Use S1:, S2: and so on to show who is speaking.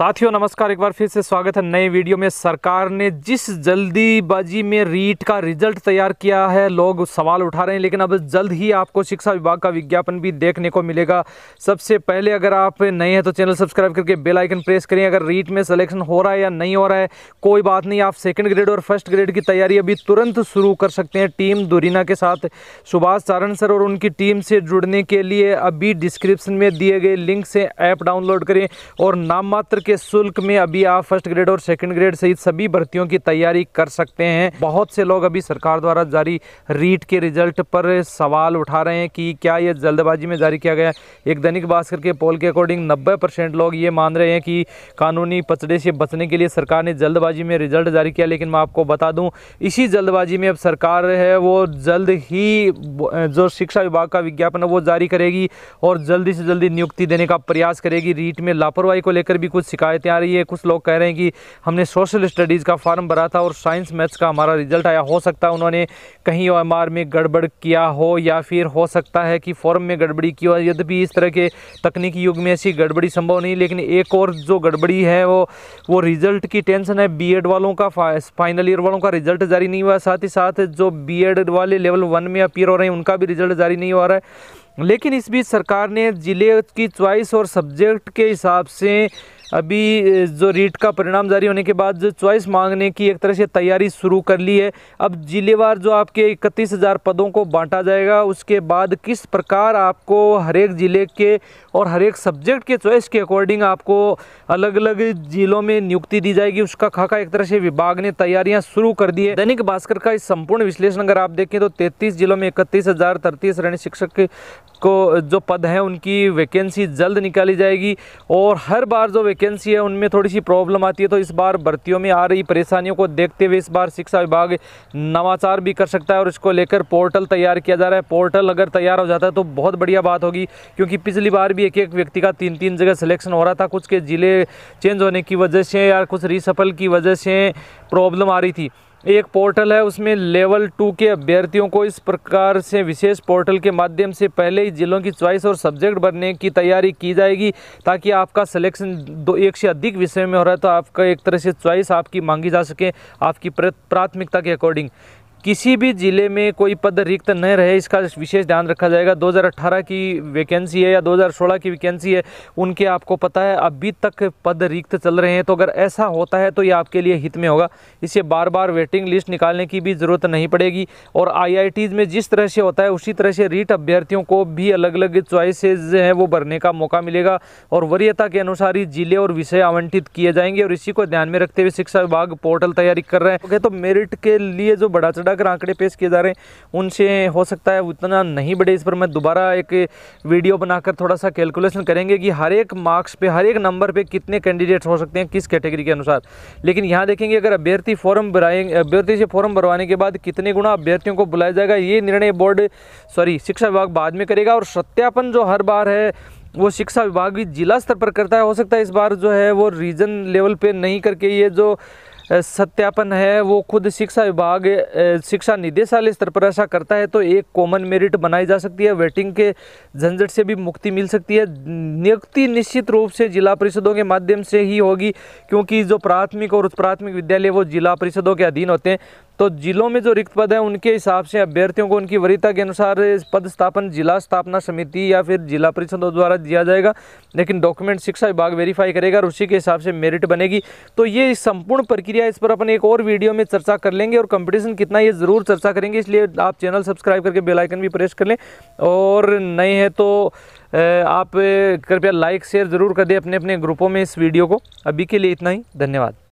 S1: साथियों नमस्कार एक बार फिर से स्वागत है नए वीडियो में सरकार ने जिस जल्दीबाजी में रीट का रिजल्ट तैयार किया है लोग सवाल उठा रहे हैं लेकिन अब जल्द ही आपको शिक्षा विभाग का विज्ञापन भी देखने को मिलेगा सबसे पहले अगर आप नए हैं तो चैनल सब्सक्राइब करके बेल आइकन प्रेस करें अगर रीट में सलेक्शन हो रहा है या नहीं हो रहा है कोई बात नहीं आप सेकेंड ग्रेड और फर्स्ट ग्रेड की तैयारी अभी तुरंत शुरू कर सकते हैं टीम दुरीना के साथ सुभाष चारण सर और उनकी टीम से जुड़ने के लिए अभी डिस्क्रिप्शन में दिए गए लिंक से ऐप डाउनलोड करें और नाम मात्र के शुल्क में अभी आप फर्स्ट ग्रेड और सेकंड ग्रेड सहित सभी भर्तियों की तैयारी कर सकते हैं बहुत से लोग अभी सरकार द्वारा जारी रीट के रिजल्ट पर सवाल उठा रहे हैं कि क्या यह जल्दबाजी में जारी किया गया एक दैनिक भास्कर के पोल के अकॉर्डिंग नब्बे लोग ये मान रहे हैं कि कानूनी पचड़े से बचने के लिए सरकार ने जल्दबाजी में रिजल्ट जारी किया लेकिन मैं आपको बता दूँ इसी जल्दबाजी में अब सरकार है वो जल्द ही जो शिक्षा विभाग का विज्ञापन है वो जारी करेगी और जल्दी से जल्दी नियुक्ति देने का प्रयास करेगी रीट में लापरवाही को लेकर भी कुछ शिकायतें आ रही है कुछ लोग कह रहे हैं कि हमने सोशल स्टडीज़ का फार्म भरा था और साइंस मैथ्स का हमारा रिजल्ट आया हो सकता है उन्होंने कहीं ओ में गड़बड़ किया हो या फिर हो सकता है कि फॉर्म में गड़बड़ी की हो यद्यपि इस तरह के तकनीकी युग में ऐसी गड़बड़ी संभव नहीं लेकिन एक और जो गड़बड़ी है वो वो रिज़ल्ट की टेंशन है बी वालों का फाइनल ईयर वालों का रिजल्ट जारी नहीं हुआ साथ ही साथ जो बी वाले लेवल वन में अपीयर हो रहे हैं उनका भी रिजल्ट जारी नहीं हो रहा है लेकिन इस बीच सरकार ने ज़िले की च्वाइस और सब्जेक्ट के हिसाब से अभी जो रीट का परिणाम जारी होने के बाद जो चॉइस मांगने की एक तरह से तैयारी शुरू कर ली है अब जिलेवार जो आपके इकतीस हज़ार पदों को बांटा जाएगा उसके बाद किस प्रकार आपको हर एक ज़िले के और हर एक सब्जेक्ट के चॉइस के अकॉर्डिंग आपको अलग अलग ज़िलों में नियुक्ति दी जाएगी उसका खाका एक तरह से विभाग ने तैयारियाँ शुरू कर दी है दैनिक भास्कर का इस संपूर्ण विश्लेषण अगर आप देखें तो तैतीस जिलों में इकतीस हज़ार तैंतीस ऋण शिक्षक को जो पद हैं उनकी वैकेंसी जल्द निकाली जाएगी और हर बार जो वैकेंसी है उनमें थोड़ी सी प्रॉब्लम आती है तो इस बार भर्तियों में आ रही परेशानियों को देखते हुए इस बार शिक्षा विभाग नवाचार भी कर सकता है और इसको लेकर पोर्टल तैयार किया जा रहा है पोर्टल अगर तैयार हो जाता है तो बहुत बढ़िया बात होगी क्योंकि पिछली बार भी एक एक व्यक्ति का तीन तीन जगह सिलेक्शन हो रहा था कुछ के ज़िले चेंज होने की वजह से या कुछ रिसफल की वजह से प्रॉब्लम आ रही थी एक पोर्टल है उसमें लेवल टू के अभ्यर्थियों को इस प्रकार से विशेष पोर्टल के माध्यम से पहले ही जिलों की च्वाइस और सब्जेक्ट भरने की तैयारी की जाएगी ताकि आपका सिलेक्शन दो एक से अधिक विषय में हो रहा है तो आपका एक तरह से च्वाइस आपकी मांगी जा सके आपकी प्राथमिकता के अकॉर्डिंग किसी भी ज़िले में कोई पद रिक्त न रहे इसका विशेष ध्यान रखा जाएगा 2018 की वैकेंसी है या 2016 की वैकेंसी है उनके आपको पता है अभी तक पद रिक्त चल रहे हैं तो अगर ऐसा होता है तो ये आपके लिए हित में होगा इसे बार बार वेटिंग लिस्ट निकालने की भी ज़रूरत नहीं पड़ेगी और आई में जिस तरह से होता है उसी तरह से रीट अभ्यर्थियों को भी अलग अलग च्वाइसेज हैं वो भरने का मौका मिलेगा और वरीयता के अनुसार ही ज़िले और विषय आवंटित किए जाएंगे और इसी को ध्यान में रखते हुए शिक्षा विभाग पोर्टल तैयारी कर रहे हैं तो मेरिट के लिए जो बड़ा बढ़ाकर आंकड़े पेश किए जा रहे हैं उनसे हो सकता है उतना नहीं बढ़े इस पर मैं दोबारा एक वीडियो बनाकर थोड़ा सा कैलकुलेशन करेंगे कि हर एक मार्क्स पे हर एक नंबर पे कितने कैंडिडेट्स हो सकते हैं किस कैटेगरी के अनुसार लेकिन यहाँ देखेंगे अगर अभ्यर्थी फॉर्म भराएंगे अभ्यर्थी से फॉर्म भरवाने के बाद कितने गुणा अभ्यर्थियों को बुलाया जाएगा ये निर्णय बोर्ड सॉरी शिक्षा विभाग बाद में करेगा और सत्यापन जो हर बार है वो शिक्षा विभाग भी जिला स्तर पर करता है हो सकता है इस बार जो है वो रीजन लेवल पे नहीं करके ये जो सत्यापन है वो खुद शिक्षा विभाग शिक्षा निदेशालय स्तर पर ऐसा करता है तो एक कॉमन मेरिट बनाई जा सकती है वेटिंग के झंझट से भी मुक्ति मिल सकती है नियुक्ति निश्चित रूप से जिला परिषदों के माध्यम से ही होगी क्योंकि जो प्राथमिक और उच्च प्राथमिक विद्यालय वो जिला परिषदों के अधीन होते हैं तो जिलों में जो रिक्त पद है उनके हिसाब से अभ्यर्थियों को उनकी वरीयता के अनुसार पद स्थापन जिला स्थापना समिति या फिर जिला परिषदों द्वारा दिया जाएगा लेकिन डॉक्यूमेंट शिक्षा विभाग वेरीफाई करेगा और उसी के हिसाब से मेरिट बनेगी तो ये संपूर्ण प्रक्रिया इस पर अपन एक और वीडियो में चर्चा कर लेंगे और कंपटीशन कितना ये ज़रूर चर्चा करेंगे इसलिए आप चैनल सब्सक्राइब करके बेलाइकन भी प्रेस कर लें और नए हैं तो आप कृपया लाइक शेयर ज़रूर कर दें अपने अपने ग्रुपों में इस वीडियो को अभी के लिए इतना ही धन्यवाद